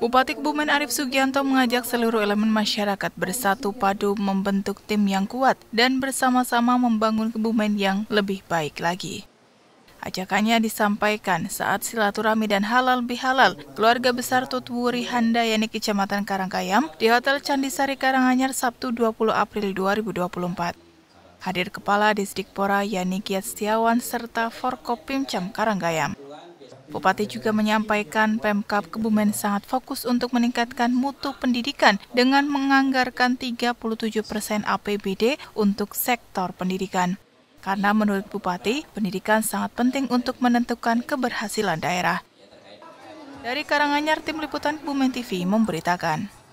Bupati Kebumen Arif Sugianto mengajak seluruh elemen masyarakat bersatu padu membentuk tim yang kuat dan bersama-sama membangun Kebumen yang lebih baik lagi. Ajakannya disampaikan saat silaturahmi dan halal bihalal keluarga besar Tutwuri Handayani Kecamatan Karangkayam di Hotel Candisari Karanganyar Sabtu 20 April 2024. Hadir Kepala Disdikpora Yani Kiat Setiawan serta Forkopimcam Karanggayam. Bupati juga menyampaikan Pemkap Kebumen sangat fokus untuk meningkatkan mutu pendidikan dengan menganggarkan 37 persen APBD untuk sektor pendidikan. Karena menurut Bupati, pendidikan sangat penting untuk menentukan keberhasilan daerah. Dari Karanganyar, Tim Liputan Kebumen TV memberitakan.